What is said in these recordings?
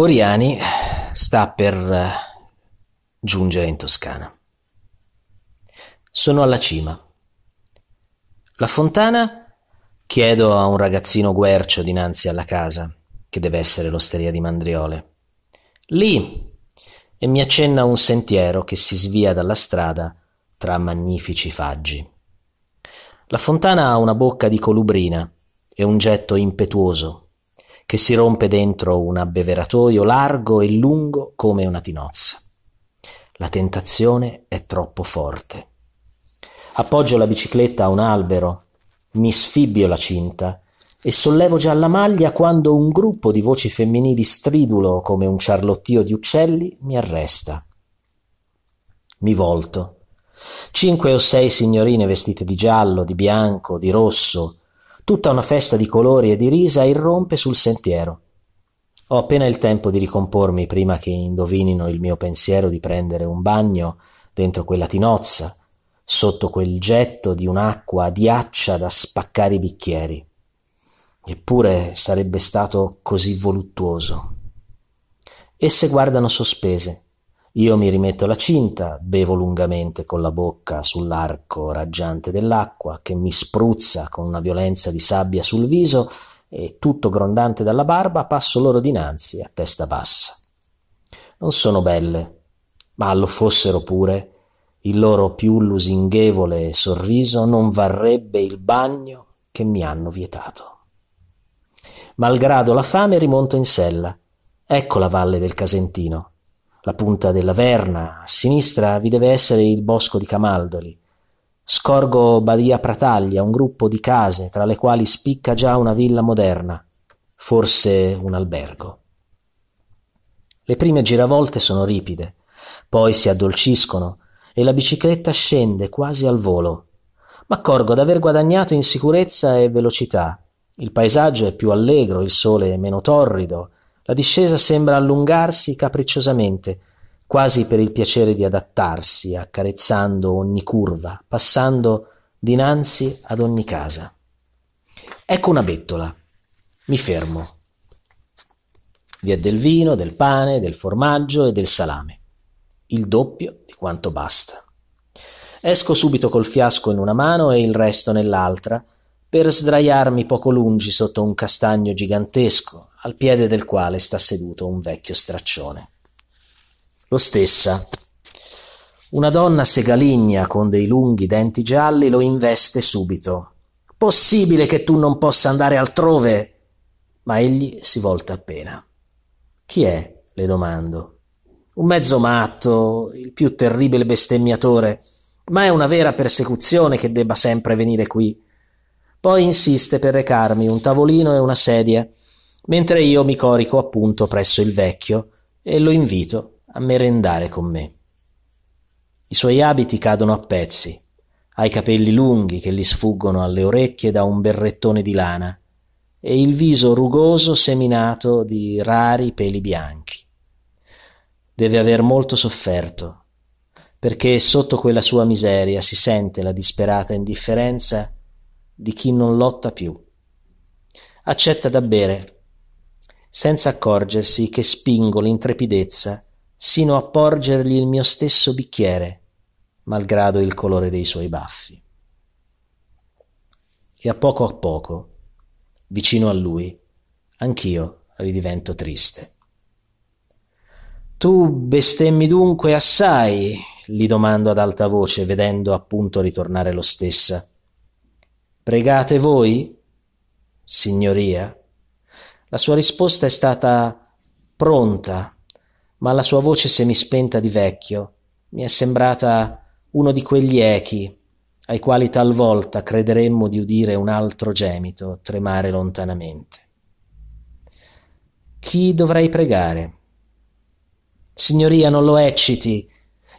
Oriani sta per eh, giungere in Toscana. Sono alla cima. La fontana? Chiedo a un ragazzino guercio dinanzi alla casa, che deve essere l'osteria di Mandriole. Lì! E mi accenna un sentiero che si svia dalla strada tra magnifici faggi. La fontana ha una bocca di colubrina e un getto impetuoso che si rompe dentro un abbeveratoio largo e lungo come una tinozza. La tentazione è troppo forte. Appoggio la bicicletta a un albero, mi sfibbio la cinta e sollevo già la maglia quando un gruppo di voci femminili stridulo come un ciarlottio di uccelli mi arresta. Mi volto. Cinque o sei signorine vestite di giallo, di bianco, di rosso, Tutta una festa di colori e di risa irrompe sul sentiero. Ho appena il tempo di ricompormi prima che indovinino il mio pensiero di prendere un bagno dentro quella tinozza, sotto quel getto di un'acqua diaccia da spaccare i bicchieri. Eppure sarebbe stato così voluttuoso. Esse guardano sospese, io mi rimetto la cinta, bevo lungamente con la bocca sull'arco raggiante dell'acqua che mi spruzza con una violenza di sabbia sul viso e tutto grondante dalla barba passo loro dinanzi a testa bassa. Non sono belle, ma lo fossero pure, il loro più lusinghevole sorriso non varrebbe il bagno che mi hanno vietato. Malgrado la fame rimonto in sella. Ecco la valle del Casentino la punta della Verna, a sinistra vi deve essere il bosco di Camaldoli. Scorgo Badia Prataglia, un gruppo di case, tra le quali spicca già una villa moderna, forse un albergo. Le prime giravolte sono ripide, poi si addolciscono e la bicicletta scende quasi al volo. M'accorgo d'aver guadagnato in sicurezza e velocità. Il paesaggio è più allegro, il sole meno torrido, la discesa sembra allungarsi capricciosamente, quasi per il piacere di adattarsi, accarezzando ogni curva, passando dinanzi ad ogni casa. Ecco una bettola. Mi fermo. Vi è del vino, del pane, del formaggio e del salame. Il doppio di quanto basta. Esco subito col fiasco in una mano e il resto nell'altra, per sdraiarmi poco lungi sotto un castagno gigantesco, al piede del quale sta seduto un vecchio straccione. Lo stessa. Una donna segaligna con dei lunghi denti gialli lo investe subito. Possibile che tu non possa andare altrove? Ma egli si volta appena. Chi è? le domando. Un mezzo matto, il più terribile bestemmiatore, ma è una vera persecuzione che debba sempre venire qui. Poi insiste per recarmi un tavolino e una sedia mentre io mi corico appunto presso il vecchio e lo invito a merendare con me. I suoi abiti cadono a pezzi, ha i capelli lunghi che gli sfuggono alle orecchie da un berrettone di lana e il viso rugoso seminato di rari peli bianchi. Deve aver molto sofferto, perché sotto quella sua miseria si sente la disperata indifferenza di chi non lotta più. Accetta da bere senza accorgersi che spingo l'intrepidezza sino a porgergli il mio stesso bicchiere, malgrado il colore dei suoi baffi. E a poco a poco, vicino a lui, anch'io ridivento triste. Tu bestemmi dunque assai, gli domando ad alta voce, vedendo appunto ritornare lo stessa. Pregate voi, signoria? La sua risposta è stata pronta, ma la sua voce semispenta di vecchio mi è sembrata uno di quegli echi ai quali talvolta crederemmo di udire un altro gemito tremare lontanamente. Chi dovrei pregare? Signoria, non lo ecciti.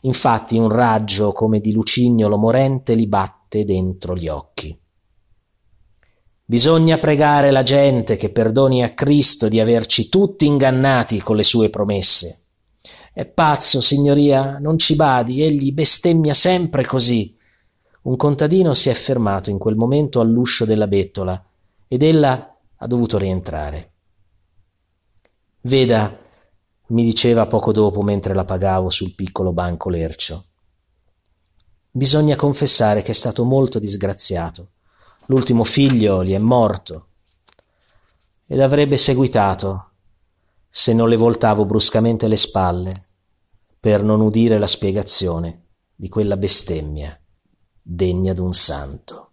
Infatti un raggio come di lucignolo morente li batte dentro gli occhi. Bisogna pregare la gente che perdoni a Cristo di averci tutti ingannati con le sue promesse. È pazzo, signoria, non ci badi, egli bestemmia sempre così. Un contadino si è fermato in quel momento all'uscio della bettola ed ella ha dovuto rientrare. Veda, mi diceva poco dopo mentre la pagavo sul piccolo banco lercio. Bisogna confessare che è stato molto disgraziato l'ultimo figlio gli è morto, ed avrebbe seguitato se non le voltavo bruscamente le spalle per non udire la spiegazione di quella bestemmia degna d'un santo.